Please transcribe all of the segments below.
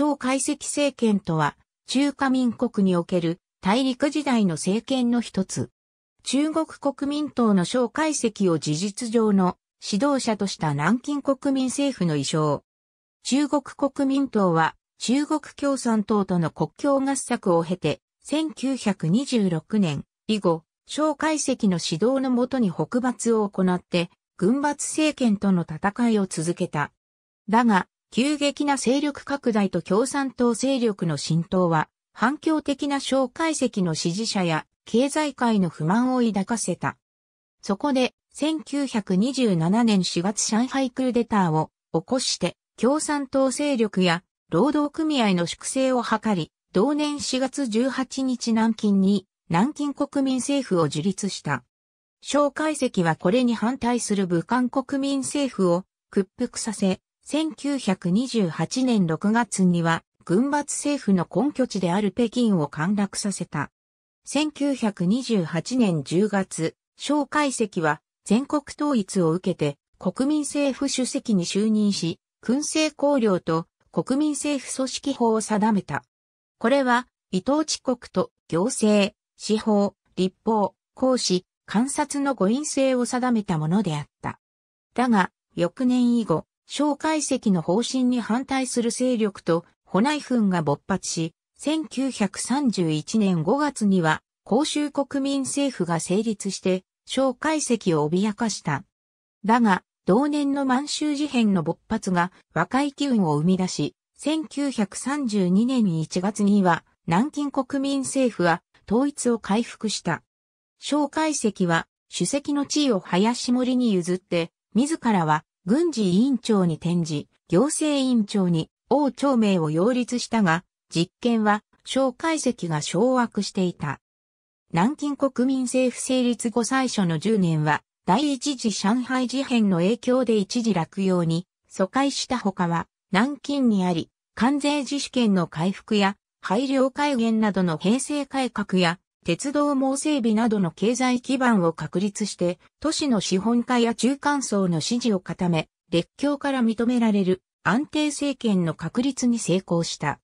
蒋介石政権とは、中華民国における大陸時代の政権の一つ。中国国民党の蒋介石を事実上の指導者とした南京国民政府の意匠。中国国民党は中国共産党との国境合作を経て、1926年以後、蒋介石の指導のもとに北伐を行って、軍閥政権との戦いを続けた。だが、急激な勢力拡大と共産党勢力の浸透は、反響的な小介析の支持者や経済界の不満を抱かせた。そこで、1927年4月上海クーデターを起こして、共産党勢力や労働組合の粛清を図り、同年4月18日南京に南京国民政府を樹立した。小介析はこれに反対する武漢国民政府を屈服させ、1928年6月には、軍閥政府の根拠地である北京を陥落させた。1928年10月、蒋介石は全国統一を受けて国民政府主席に就任し、軍政綱領と国民政府組織法を定めた。これは、伊藤地国と行政、司法、立法、公使、観察の誤飲制を定めたものであった。だが、翌年以後、蒋介石の方針に反対する勢力と、保内紛が勃発し、1931年5月には、公衆国民政府が成立して、蒋介石を脅かした。だが、同年の満州事変の勃発が若い機運を生み出し、1932年1月には、南京国民政府は統一を回復した。蒋介石は、主席の地位を林森に譲って、自らは軍事委員長に転じ、行政委員長に王朝明を擁立したが、実権は蒋介石が掌握していた。南京国民政府成立後最初の10年は、第一次上海事変の影響で一時落葉に疎開したほかは、南京にあり、関税自主権の回復や、配慮改元などの平成改革や、鉄道網整備などの経済基盤を確立して、都市の資本家や中間層の支持を固め、列強から認められる安定政権の確立に成功した。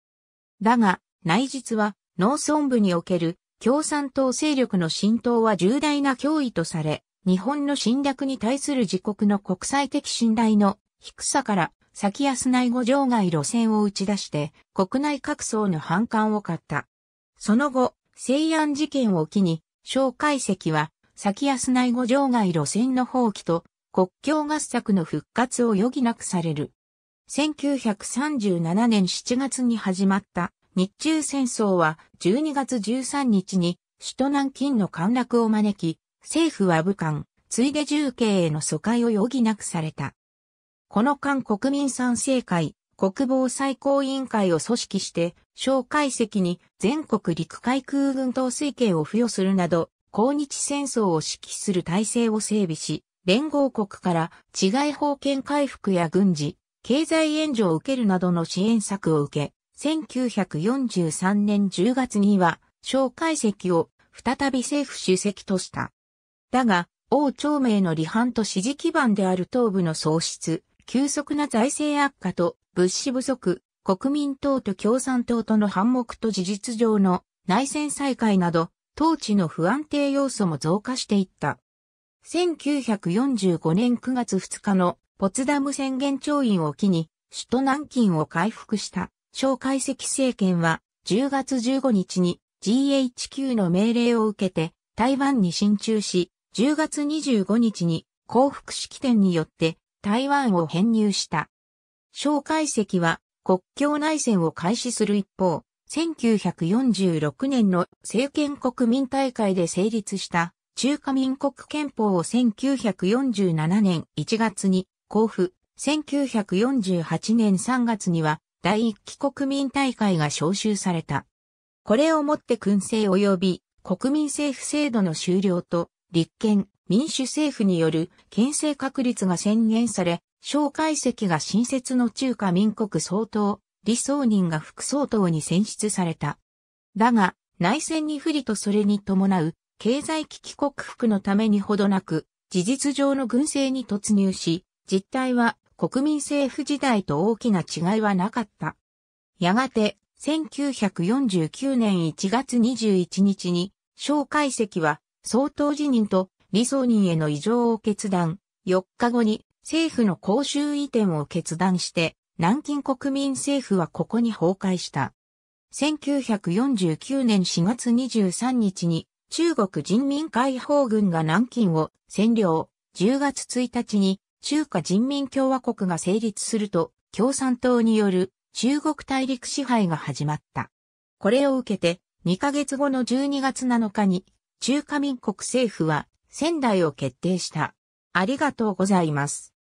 だが、内実は農村部における共産党勢力の浸透は重大な脅威とされ、日本の侵略に対する自国の国際的信頼の低さから、先安内後場外路線を打ち出して、国内各層の反感を買った。その後、西安事件を機に、蒋介石は、先安内五条外路線の放棄と、国境合作の復活を余儀なくされる。1937年7月に始まった日中戦争は12月13日に首都南京の陥落を招き、政府は武漢、ついで重慶への疎開を余儀なくされた。この間国民賛成会、国防最高委員会を組織して、小解石に全国陸海空軍統帥権を付与するなど、抗日戦争を指揮する体制を整備し、連合国から治外法権回復や軍事、経済援助を受けるなどの支援策を受け、1943年10月には、小解石を再び政府主席とした。だが、王朝明の離反と支持基盤である東部の喪失、急速な財政悪化と物資不足、国民党と共産党との反目と事実上の内戦再開など、統治の不安定要素も増加していった。1945年9月2日のポツダム宣言調印を機に、首都南京を回復した蒋介石政権は10月15日に GHQ の命令を受けて台湾に進駐し、10月25日に降伏式典によって台湾を編入した。蒋介石は国境内戦を開始する一方、1946年の政権国民大会で成立した中華民国憲法を1947年1月に交付、1948年3月には第一期国民大会が招集された。これをもって燻政及び国民政府制度の終了と立憲民主政府による憲政確立が宣言され、蒋介石が新設の中華民国総統、李宗仁が副総統に選出された。だが、内戦に不利とそれに伴う、経済危機克服のためにほどなく、事実上の軍政に突入し、実態は国民政府時代と大きな違いはなかった。やがて、1949年1月21日に、蒋介石は、総統辞任と李宗仁への異常を決断、4日後に政府の公衆移転を決断して、南京国民政府はここに崩壊した。1949年4月23日に中国人民解放軍が南京を占領。10月1日に中華人民共和国が成立すると共産党による中国大陸支配が始まった。これを受けて2ヶ月後の12月7日に中華民国政府は仙台を決定した。ありがとうございます。